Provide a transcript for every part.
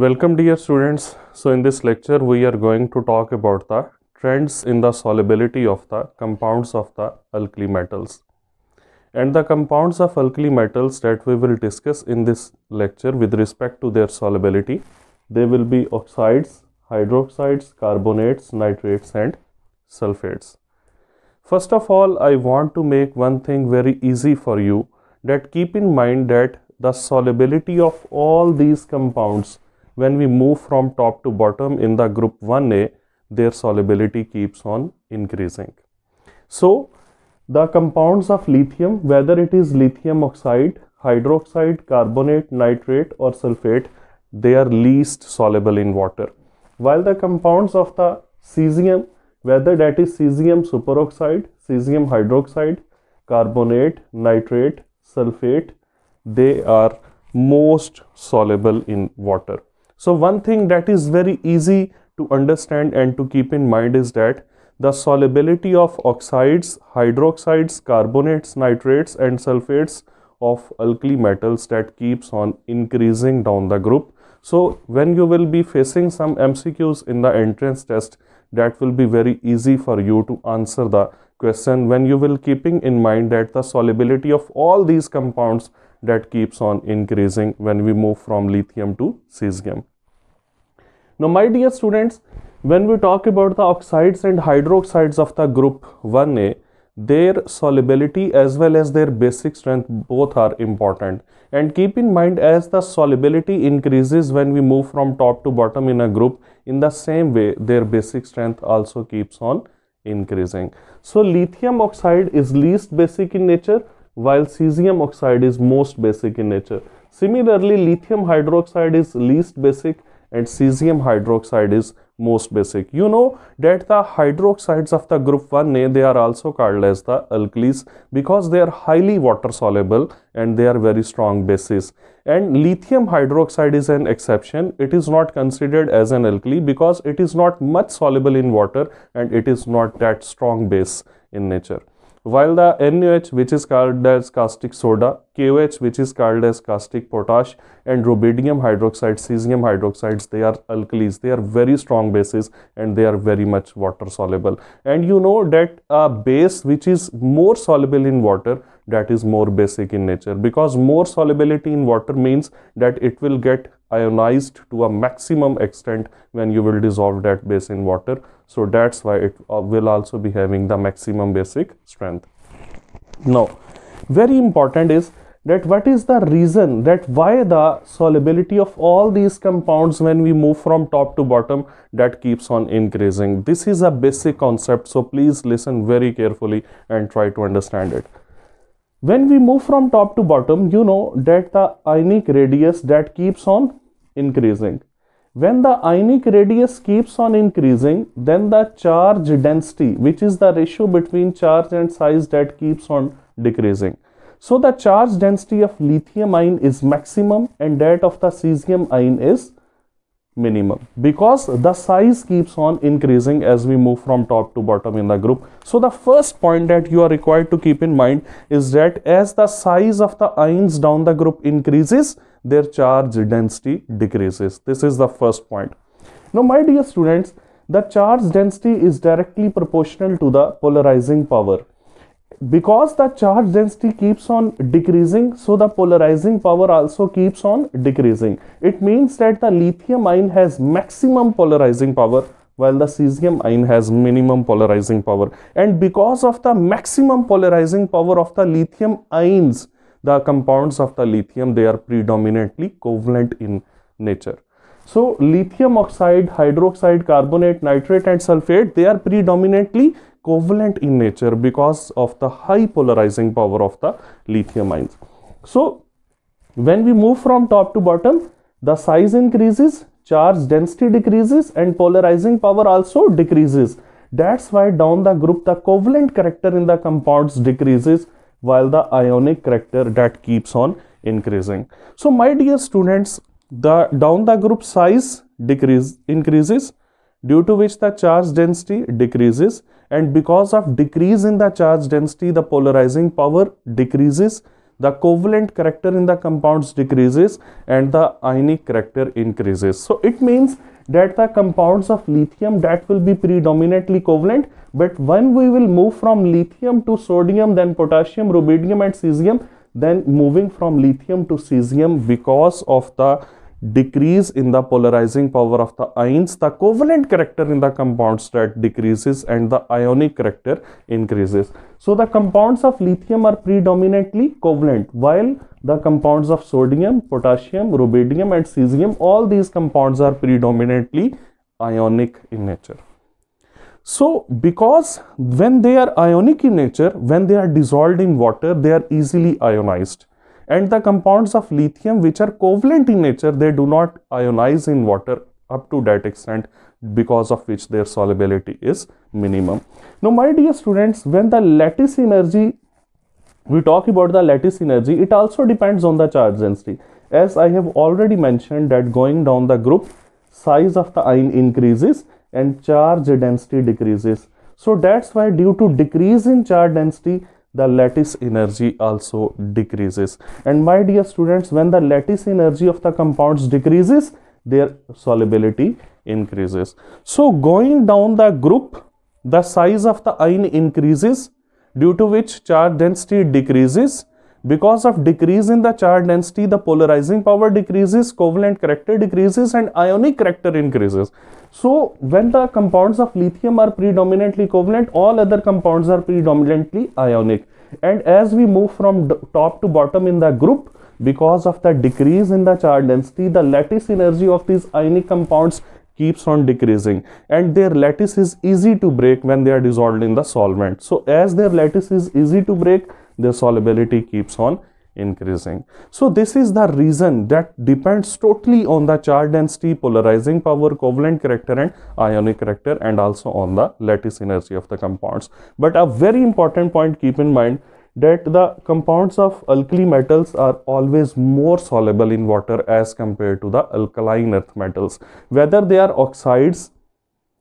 Welcome dear students. So in this lecture we are going to talk about the trends in the solubility of the compounds of the alkali metals. And the compounds of alkali metals that we will discuss in this lecture with respect to their solubility, they will be oxides, hydroxides, carbonates, nitrates and sulfates. First of all, I want to make one thing very easy for you that keep in mind that the solubility of all these compounds when we move from top to bottom in the group 1a their solubility keeps on increasing so the compounds of lithium whether it is lithium oxide hydroxide carbonate nitrate or sulfate they are least soluble in water while the compounds of the cesium whether that is cesium superoxide cesium hydroxide carbonate nitrate sulfate they are most soluble in water so one thing that is very easy to understand and to keep in mind is that the solubility of oxides, hydroxides, carbonates, nitrates and sulfates of alkali metals that keeps on increasing down the group. So when you will be facing some MCQs in the entrance test, that will be very easy for you to answer the question when you will keeping in mind that the solubility of all these compounds that keeps on increasing when we move from lithium to cesium. Now, my dear students, when we talk about the oxides and hydroxides of the group 1A, their solubility as well as their basic strength both are important and keep in mind as the solubility increases when we move from top to bottom in a group in the same way their basic strength also keeps on increasing so lithium oxide is least basic in nature while cesium oxide is most basic in nature. Similarly, lithium hydroxide is least basic and cesium hydroxide is most basic. You know that the hydroxides of the group 1A eh, they are also called as the alkalis because they are highly water soluble and they are very strong bases. And lithium hydroxide is an exception. It is not considered as an alkali because it is not much soluble in water and it is not that strong base in nature while the NaOH which is called as caustic soda, KOH which is called as caustic potash and rubidium hydroxide, cesium hydroxides they are alkalis, they are very strong bases and they are very much water soluble and you know that a base which is more soluble in water that is more basic in nature because more solubility in water means that it will get ionized to a maximum extent when you will dissolve that base in water so that's why it uh, will also be having the maximum basic strength. Now, very important is that what is the reason that why the solubility of all these compounds when we move from top to bottom that keeps on increasing this is a basic concept so please listen very carefully and try to understand it when we move from top to bottom you know that the ionic radius that keeps on increasing when the ionic radius keeps on increasing, then the charge density, which is the ratio between charge and size that keeps on decreasing. So the charge density of lithium ion is maximum and that of the cesium ion is minimum because the size keeps on increasing as we move from top to bottom in the group so the first point that you are required to keep in mind is that as the size of the ions down the group increases their charge density decreases. This is the first point. Now, my dear students, the charge density is directly proportional to the polarizing power. Because the charge density keeps on decreasing, so the polarizing power also keeps on decreasing. It means that the lithium ion has maximum polarizing power while the cesium ion has minimum polarizing power. And because of the maximum polarizing power of the lithium ions, the compounds of the lithium they are predominantly covalent in nature so lithium oxide hydroxide carbonate nitrate and sulfate they are predominantly covalent in nature because of the high polarizing power of the lithium ions so when we move from top to bottom the size increases charge density decreases and polarizing power also decreases that's why down the group the covalent character in the compounds decreases while the ionic character that keeps on increasing. So my dear students, the down the group size decrease increases due to which the charge density decreases and because of decrease in the charge density the polarizing power decreases the covalent character in the compounds decreases and the ionic character increases so it means that the compounds of lithium that will be predominantly covalent but when we will move from lithium to sodium then potassium rubidium and cesium then moving from lithium to cesium because of the decrease in the polarizing power of the ions, the covalent character in the compound state decreases and the ionic character increases. So the compounds of lithium are predominantly covalent while the compounds of sodium, potassium, rubidium and cesium all these compounds are predominantly ionic in nature. So because when they are ionic in nature, when they are dissolved in water, they are easily ionized and the compounds of lithium which are covalent in nature they do not ionize in water up to that extent because of which their solubility is minimum now my dear students when the lattice energy we talk about the lattice energy it also depends on the charge density as i have already mentioned that going down the group size of the ion increases and charge density decreases so that's why due to decrease in charge density the lattice energy also decreases and my dear students when the lattice energy of the compounds decreases their solubility increases so going down the group the size of the ion increases due to which charge density decreases because of decrease in the charge density, the polarizing power decreases, covalent character decreases and ionic character increases. So when the compounds of lithium are predominantly covalent, all other compounds are predominantly ionic. And as we move from top to bottom in the group, because of the decrease in the charge density, the lattice energy of these ionic compounds keeps on decreasing and their lattice is easy to break when they are dissolved in the solvent. So as their lattice is easy to break, their solubility keeps on increasing. So this is the reason that depends totally on the charge density, polarizing power, covalent character and ionic character and also on the lattice energy of the compounds. But a very important point keep in mind that the compounds of alkali metals are always more soluble in water as compared to the alkaline earth metals. Whether they are oxides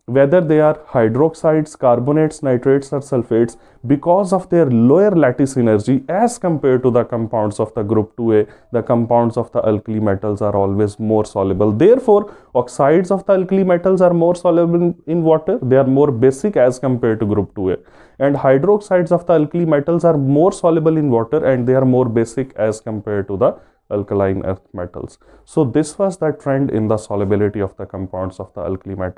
whether they are hydroxides, carbonates, nitrates or sulfates because of their lower lattice energy as compared to the compounds of the group 2A, the compounds of the alkali metals are always more soluble. Therefore, oxides of the alkali metals are more soluble in water. They are more basic as compared to group 2A. And hydroxides of the alkali metals are more soluble in water and they are more basic as compared to the alkaline earth metals. So this was the trend in the solubility of the compounds of the alkali metals.